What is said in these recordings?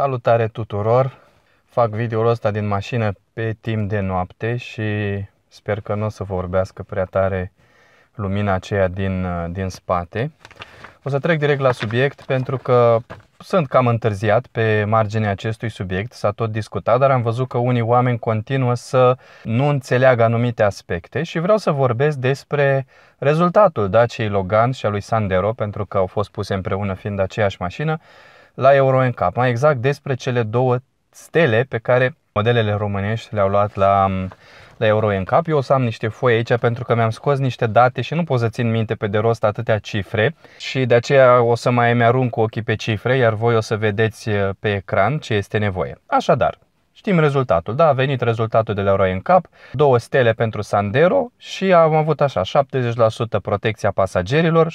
Salutare tuturor! Fac videoul ăsta din mașină pe timp de noapte și sper că nu o să vorbească prea tare lumina aceea din, uh, din spate. O să trec direct la subiect pentru că sunt cam întârziat pe marginea acestui subiect, s-a tot discutat, dar am văzut că unii oameni continuă să nu înțeleagă anumite aspecte și vreau să vorbesc despre rezultatul Daciei Logan și a lui Sandero, pentru că au fost puse împreună fiind aceeași mașină, la Euro NCAP, mai exact despre cele două stele pe care modelele românești le-au luat la, la NCAP. Eu o să am niște foi aici pentru că mi-am scos niște date și nu pot să țin minte pe de rost atâtea cifre și de aceea o să mai îmi arunc cu ochii pe cifre, iar voi o să vedeți pe ecran ce este nevoie. Așadar, Știm rezultatul, da, a venit rezultatul de la Roy în cap, două stele pentru Sandero și am avut așa 70% protecția pasagerilor,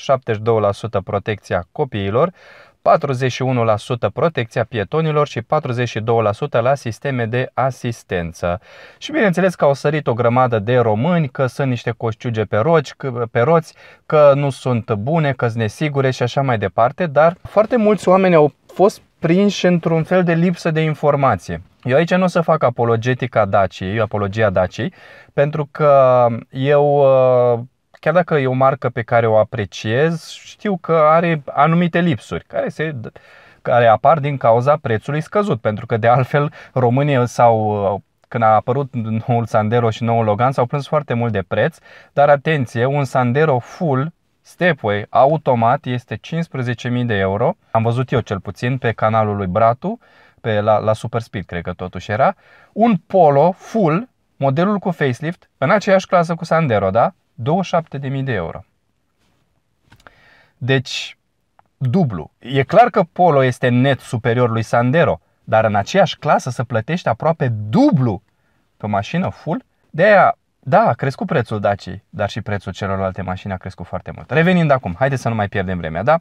72% protecția copiilor, 41% protecția pietonilor și 42% la sisteme de asistență. Și bineînțeles că au sărit o grămadă de români, că sunt niște coșciuge pe, roci, pe roți, că nu sunt bune, că sunt nesigure și așa mai departe, dar foarte mulți oameni au fost prinși într-un fel de lipsă de informație. Eu aici nu o să fac apologetica Daciei, apologia Daciei, pentru că eu uh, chiar dacă e o marcă pe care o apreciez, știu că are anumite lipsuri care se care apar din cauza prețului scăzut, pentru că de altfel România sau când a apărut noul Sandero și noul Logan s-au plâns foarte mult de preț, dar atenție, un Sandero full Stepway automat este 15.000 de euro. Am văzut eu cel puțin pe canalul lui Bratu, pe la, la Super Speed cred că totuși era. Un Polo full, modelul cu facelift, în aceeași clasă cu Sandero, da? 27.000 de euro. Deci, dublu. E clar că Polo este net superior lui Sandero, dar în aceeași clasă să plătești aproape dublu pe mașină full. De aia, da, a crescut prețul Dacii, dar și prețul celorlalte mașini a crescut foarte mult. Revenind acum, haideți să nu mai pierdem vremea, da?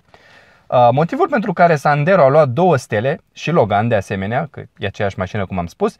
Motivul pentru care Sandero a luat două stele și Logan de asemenea, că e aceeași mașină cum am spus,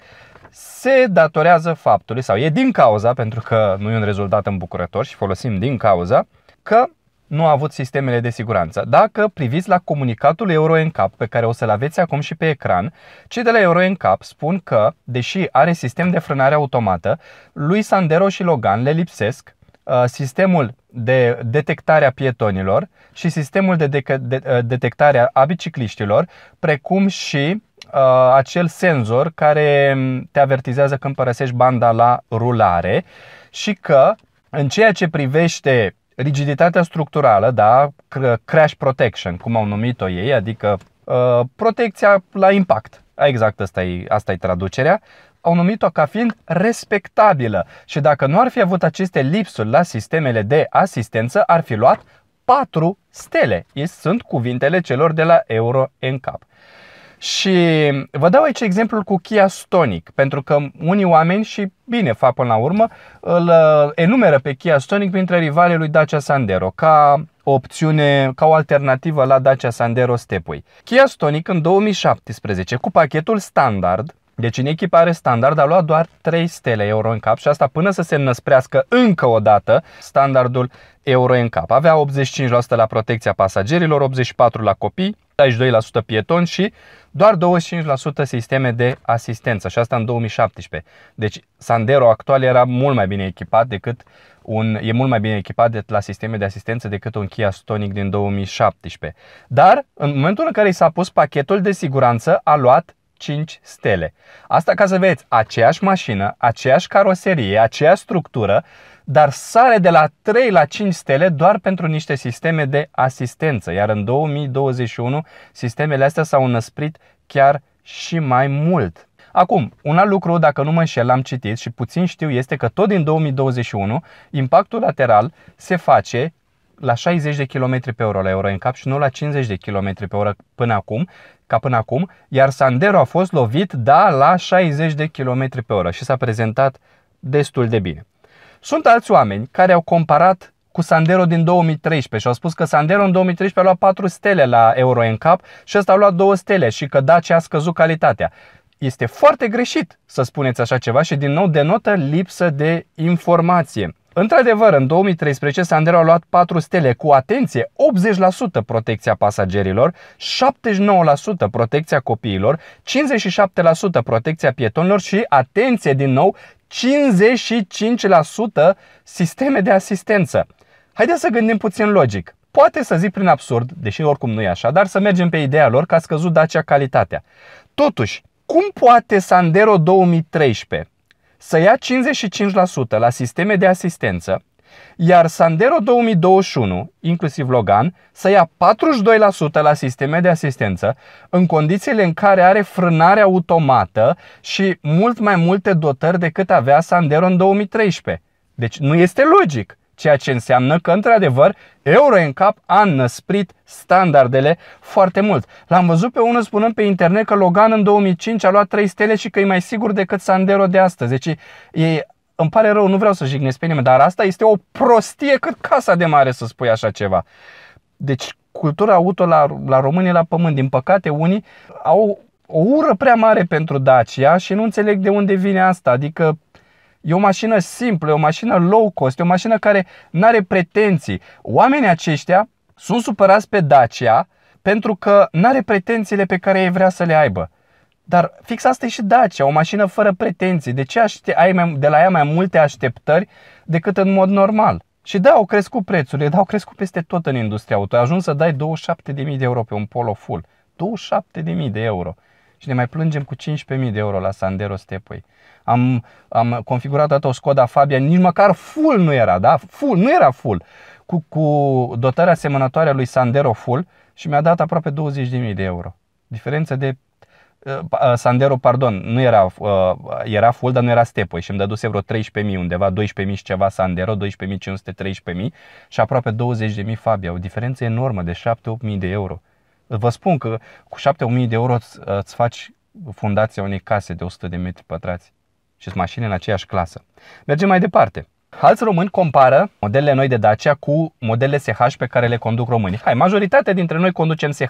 se datorează faptului, sau e din cauza, pentru că nu e un rezultat îmbucurător și folosim din cauza, că nu a avut sistemele de siguranță. Dacă priviți la comunicatul Euro NCAP pe care o să-l aveți acum și pe ecran, cei de la Euro NCAP spun că, deși are sistem de frânare automată, lui Sandero și Logan le lipsesc uh, sistemul de detectare a pietonilor și sistemul de, de, de uh, detectare a bicicliștilor, precum și uh, acel senzor care te avertizează când părăsești banda la rulare și că în ceea ce privește rigiditatea structurală, da, crash protection, cum au numit-o ei, adică uh, protecția la impact. Exact asta e, asta e traducerea au numit-o ca fiind respectabilă și dacă nu ar fi avut aceste lipsuri la sistemele de asistență, ar fi luat 4 stele. Sunt cuvintele celor de la Euro NCAP. Și vă dau aici exemplul cu Kia Stonic, pentru că unii oameni, și bine fac până la urmă, îl uh, enumeră pe Kia Stonic printre rivalii lui Dacia Sandero, ca opțiune, ca o alternativă la Dacia Sandero Stepway. Kia Stonic în 2017, cu pachetul standard, deci în echipare standard a luat doar 3 stele euro în cap și asta până să se năsprească încă o dată standardul euro în cap. Avea 85% la protecția pasagerilor, 84% la copii, 62% pietoni și doar 25% sisteme de asistență și asta în 2017. Deci Sandero actual era mult mai bine echipat decât un, e mult mai bine echipat de, la sisteme de asistență decât un Kia Stonic din 2017. Dar în momentul în care i s-a pus pachetul de siguranță a luat 5 stele. Asta ca să vezi, aceeași mașină, aceeași caroserie, aceeași structură, dar sare de la 3 la 5 stele doar pentru niște sisteme de asistență, iar în 2021 sistemele astea s-au năsprit chiar și mai mult. Acum, un alt lucru, dacă nu mă înșel, am citit și puțin știu, este că tot din 2021 impactul lateral se face la 60 de km pe oră la euro în cap și nu la 50 de km pe oră până acum, ca până acum, iar Sandero a fost lovit, da, la 60 de km pe oră și s-a prezentat destul de bine. Sunt alți oameni care au comparat cu Sandero din 2013 și au spus că Sandero în 2013 a luat 4 stele la Euro în cap și ăsta a luat 2 stele și că Dacia a scăzut calitatea. Este foarte greșit să spuneți așa ceva și din nou denotă lipsă de informație. Într-adevăr, în 2013 Sandero a luat 4 stele cu atenție 80% protecția pasagerilor, 79% protecția copiilor, 57% protecția pietonilor și atenție din nou 55% sisteme de asistență. Haideți să gândim puțin logic. Poate să zic prin absurd, deși oricum nu e așa, dar să mergem pe ideea lor că a scăzut Dacia calitatea. Totuși, cum poate Sandero 2013 să ia 55% la sisteme de asistență iar Sandero 2021, inclusiv Logan, să ia 42% la sisteme de asistență, în condițiile în care are frânare automată și mult mai multe dotări decât avea Sandero în 2013. Deci nu este logic, ceea ce înseamnă că, într-adevăr, Euro în cap a năsprit standardele foarte mult. L-am văzut pe unul spunând pe internet că Logan în 2005 a luat 3 stele și că e mai sigur decât Sandero de astăzi. Deci e îmi pare rău, nu vreau să jignesc pe nimeni, dar asta este o prostie cât casa de mare să spui așa ceva. Deci cultura auto la, la români la pământ, din păcate unii au o ură prea mare pentru Dacia și nu înțeleg de unde vine asta. Adică E o mașină simplă, e o mașină low cost, e o mașină care nu are pretenții. Oamenii aceștia sunt supărați pe Dacia pentru că nu are pretențiile pe care ei vrea să le aibă. Dar fix asta e și Dacia, o mașină fără pretenții. De ce aște- ai mai, de la ea mai multe așteptări decât în mod normal? Și da, au crescut prețurile, dar au crescut peste tot în industria auto. Ai ajuns să dai 27.000 de euro pe un Polo full. 27.000 de euro. Și ne mai plângem cu 15.000 de euro la Sandero Stepway. Am, am configurat toată o Skoda Fabia, nici măcar full nu era, da? Full, nu era full. Cu, cu dotarea asemănătoare a lui Sandero full și mi-a dat aproape 20.000 de euro. Diferență de Eh, eh, Sandero, pardon, nu era, eh, era full, dar nu era stepoi și îmi dăduse vreo 13.000, undeva 12.000 și ceva Sandero, 12.500, 13.000 și aproape 20.000 Fabia, o diferență enormă de 7-8.000 de euro. Vă spun că cu 7.000 de euro îți faci fundația unei case de 100 de metri pătrați și sunt mașini în aceeași clasă. Mergem mai departe. Alți români compară modelele noi de Dacia cu modele SH pe care le conduc românii. Hai, majoritatea dintre noi conducem SH.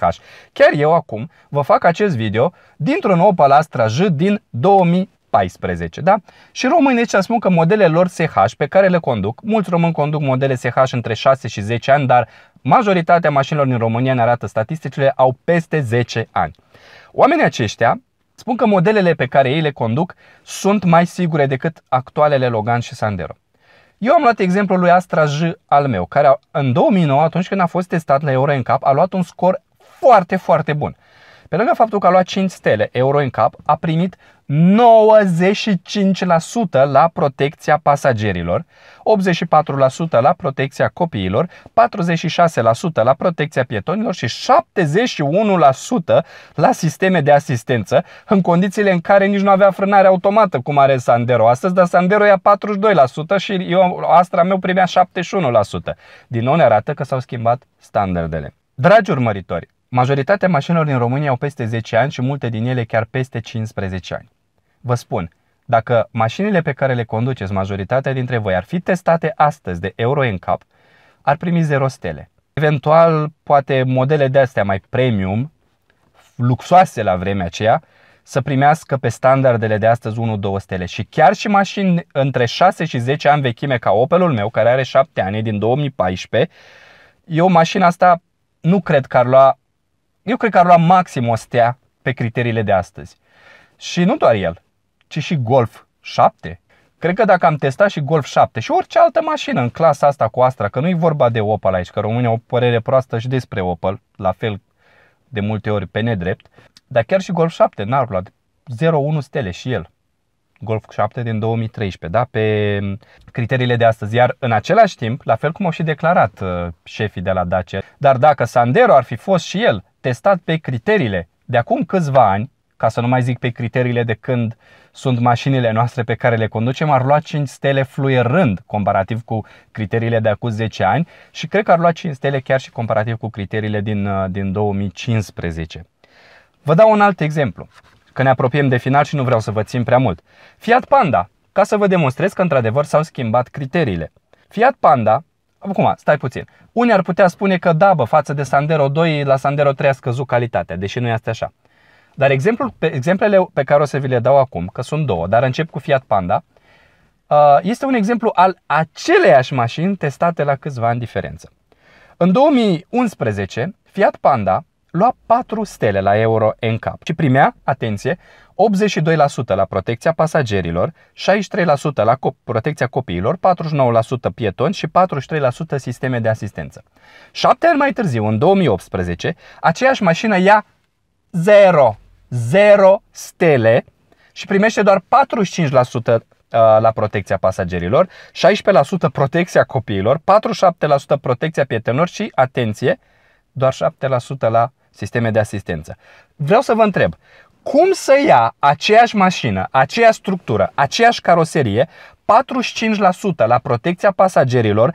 Chiar eu acum vă fac acest video dintr-o nouă Palastra J din 2014, da? Și românii ce spun că modelele lor SH pe care le conduc, mulți români conduc modele SH între 6 și 10 ani, dar majoritatea mașinilor din România, ne arată statisticile, au peste 10 ani. Oamenii aceștia spun că modelele pe care ei le conduc sunt mai sigure decât actualele Logan și Sandero. Eu am luat exemplul lui Astra J al meu, care în 2009, atunci când a fost testat la Euro în cap, a luat un scor foarte, foarte bun. Pe lângă faptul că a luat 5 stele euro în cap, a primit 95% la protecția pasagerilor, 84% la protecția copiilor, 46% la protecția pietonilor și 71% la sisteme de asistență, în condițiile în care nici nu avea frânare automată, cum are Sandero astăzi, dar Sandero ia 42% și eu, Astra meu primea 71%. Din nou ne arată că s-au schimbat standardele. Dragi urmăritori, Majoritatea mașinilor din România au peste 10 ani și multe din ele chiar peste 15 ani. Vă spun, dacă mașinile pe care le conduceți, majoritatea dintre voi, ar fi testate astăzi de euro în cap, ar primi 0 stele. Eventual, poate modele de astea mai premium, luxoase la vremea aceea, să primească pe standardele de astăzi 1-2 stele. Și chiar și mașini între 6 și 10 ani vechime ca Opelul meu, care are 7 ani din 2014, eu mașina asta nu cred că ar lua eu cred că ar lua maxim o stea pe criteriile de astăzi. Și nu doar el, ci și Golf 7. Cred că dacă am testat și Golf 7 și orice altă mașină în clasa asta cu Astra, că nu e vorba de Opel aici, că România o părere proastă și despre Opel, la fel de multe ori pe nedrept, dar chiar și Golf 7 n-ar lua 1 stele și el. Golf 7 din 2013, da, pe criteriile de astăzi. Iar în același timp, la fel cum au și declarat uh, șefii de la Dacia, dar dacă Sandero ar fi fost și el testat pe criteriile de acum câțiva ani, ca să nu mai zic pe criteriile de când sunt mașinile noastre pe care le conducem, ar lua 5 stele fluierând comparativ cu criteriile de acum 10 ani și cred că ar lua 5 stele chiar și comparativ cu criteriile din, uh, din 2015. Vă dau un alt exemplu, că ne apropiem de final și nu vreau să vă țin prea mult. Fiat Panda, ca să vă demonstrez că într-adevăr s-au schimbat criteriile. Fiat Panda Acum, stai puțin. Unii ar putea spune că da, bă, față de Sandero 2, la Sandero 3 a scăzut calitatea, deși nu este așa. Dar exemplul, pe, exemplele pe care o să vi le dau acum, că sunt două, dar încep cu Fiat Panda, uh, este un exemplu al aceleiași mașini testate la câțiva ani diferență. În 2011, Fiat Panda lua 4 stele la Euro NCAP și primea, atenție, 82% la protecția pasagerilor, 63% la co- protecția copiilor, 49% pietoni și 43% sisteme de asistență. Șapte ani mai târziu, în 2018, aceeași mașină ia 0, 0 stele și primește doar 45% uh, la protecția pasagerilor, 16% protecția copiilor, 47% protecția pietonilor și, atenție, doar 7% la sisteme de asistență. Vreau să vă întreb, cum să ia aceeași mașină, aceeași structură, aceeași caroserie, 45% la protecția pasagerilor,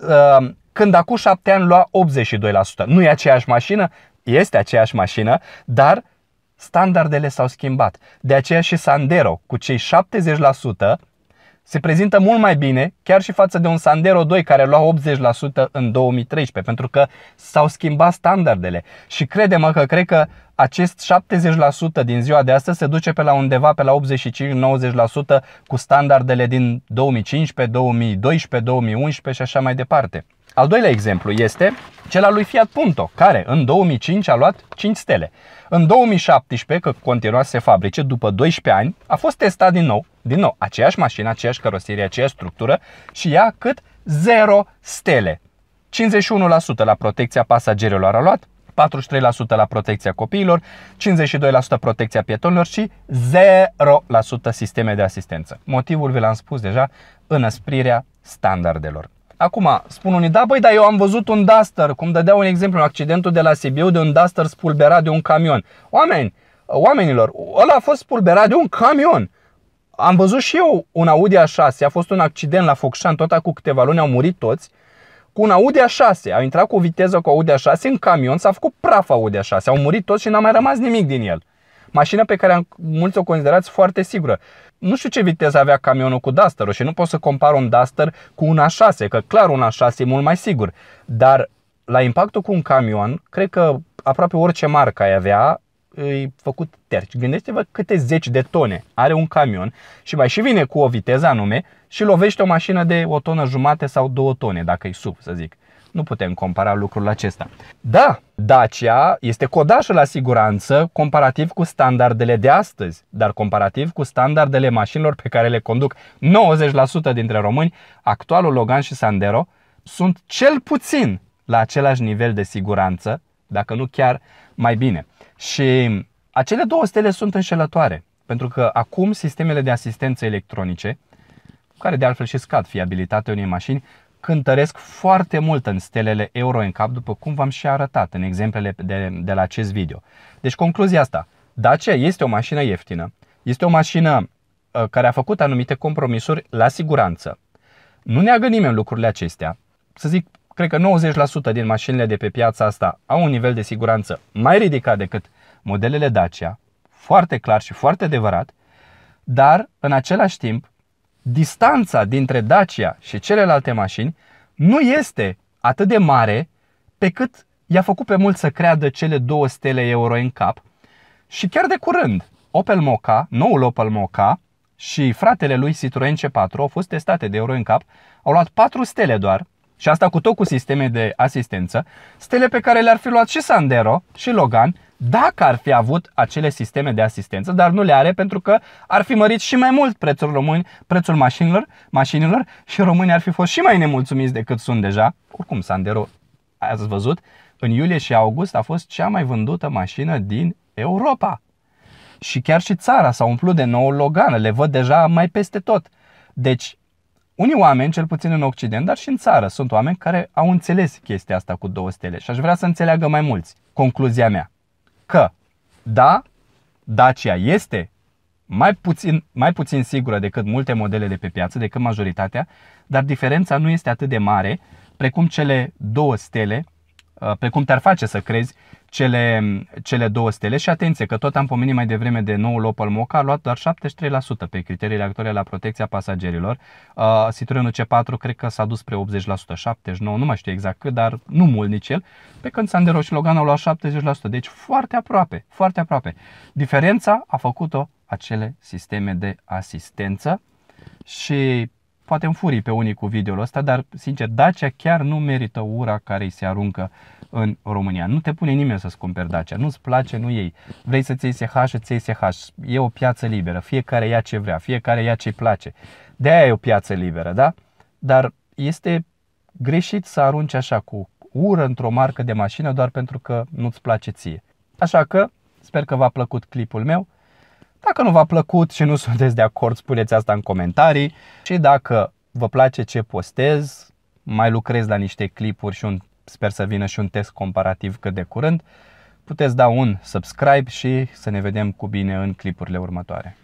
uh, când acum 7 ani lua 82%. Nu e aceeași mașină, este aceeași mașină, dar standardele s-au schimbat. De aceea și Sandero, cu cei 70%, se prezintă mult mai bine, chiar și față de un Sandero 2 care lua 80% în 2013, pentru că s-au schimbat standardele. Și credem că cred că acest 70% din ziua de astăzi se duce pe la undeva pe la 85-90% cu standardele din 2015, 2012, 2011 și așa mai departe. Al doilea exemplu este cel al lui Fiat Punto, care în 2005 a luat 5 stele. În 2017, că continua să se fabrice după 12 ani, a fost testat din nou, din nou, aceeași mașină, aceeași caroserie, aceeași structură și ea cât 0 stele. 51% la protecția pasagerilor a luat, 43% la protecția copiilor, 52% protecția pietonilor și 0% sisteme de asistență. Motivul vi l-am spus deja, înăsprirea standardelor. Acum, spun unii, da, băi, dar eu am văzut un Duster, cum dădea un exemplu, un accidentul de la Sibiu, de un Duster spulberat de un camion. Oameni, oamenilor, ăla a fost spulberat de un camion. Am văzut și eu un Audi A6, a fost un accident la Focșan, tot cu câteva luni au murit toți, cu un Audi A6. Au intrat cu viteză cu Audi A6 în camion, s-a făcut praf Audi A6, au murit toți și n-a mai rămas nimic din el. Mașina pe care am, mulți o considerați foarte sigură nu știu ce viteză avea camionul cu Duster și nu pot să compar un Duster cu un A6, că clar un A6 e mult mai sigur. Dar la impactul cu un camion, cred că aproape orice marca ai avea, îi făcut terci. Gândește-vă câte zeci de tone are un camion și mai și vine cu o viteză anume și lovește o mașină de o tonă jumate sau două tone, dacă e sub, să zic. Nu putem compara lucrul acesta. Da, Dacia este codașă la siguranță comparativ cu standardele de astăzi, dar comparativ cu standardele mașinilor pe care le conduc 90% dintre români, actualul Logan și Sandero sunt cel puțin la același nivel de siguranță, dacă nu chiar mai bine. Și acele două stele sunt înșelătoare, pentru că acum sistemele de asistență electronice, care de altfel și scad fiabilitatea unei mașini, cântăresc foarte mult în stelele euro în cap, după cum v-am și arătat în exemplele de, de la acest video. Deci concluzia asta, Dacia este o mașină ieftină, este o mașină uh, care a făcut anumite compromisuri la siguranță. Nu neagă nimeni lucrurile acestea. Să zic, cred că 90% din mașinile de pe piața asta au un nivel de siguranță mai ridicat decât modelele Dacia, foarte clar și foarte adevărat, dar în același timp distanța dintre Dacia și celelalte mașini nu este atât de mare pe cât i-a făcut pe mult să creadă cele două stele euro în cap. Și chiar de curând, Opel Mokka, noul Opel Mokka și fratele lui Citroen C4 au fost testate de euro în cap, au luat patru stele doar, și asta cu tot cu sisteme de asistență, stele pe care le-ar fi luat și Sandero și Logan dacă ar fi avut acele sisteme de asistență, dar nu le are pentru că ar fi mărit și mai mult prețul români, prețul mașinilor, mașinilor și românii ar fi fost și mai nemulțumiți decât sunt deja. Oricum, Sandero, ați văzut, în iulie și august a fost cea mai vândută mașină din Europa. Și chiar și țara s-a umplut de nouă Logan, le văd deja mai peste tot. Deci, unii oameni, cel puțin în Occident, dar și în țară, sunt oameni care au înțeles chestia asta cu două stele și aș vrea să înțeleagă mai mulți. Concluzia mea că, da, Dacia este mai puțin, mai puțin sigură decât multe modele de pe piață, decât majoritatea, dar diferența nu este atât de mare precum cele două stele Uh, pe cum te-ar face să crezi cele, cele două stele și atenție că tot am pomenit mai devreme de noul Opel Mocha, a luat doar 73% pe criteriile actuale la protecția pasagerilor. Uh, Citroenul C4 cred că s-a dus spre 80%, 79%, nu mai știu exact cât, dar nu mult nici el, pe când Sandero și Logan au luat 70%, deci foarte aproape, foarte aproape. Diferența a făcut-o acele sisteme de asistență și poate înfurii pe unii cu videoul ăsta, dar sincer, Dacia chiar nu merită ura care îi se aruncă în România. Nu te pune nimeni să-ți cumperi Dacia, nu-ți place, nu ei. Vrei să-ți iei SH, îți iei SH. E o piață liberă, fiecare ia ce vrea, fiecare ia ce-i place. De aia e o piață liberă, da? Dar este greșit să arunci așa cu ură într-o marcă de mașină doar pentru că nu-ți place ție. Așa că sper că v-a plăcut clipul meu. Dacă nu v-a plăcut și nu sunteți de acord, spuneți asta în comentarii. Și dacă vă place ce postez, mai lucrez la niște clipuri și un, sper să vină și un test comparativ cât de curând, puteți da un subscribe și să ne vedem cu bine în clipurile următoare.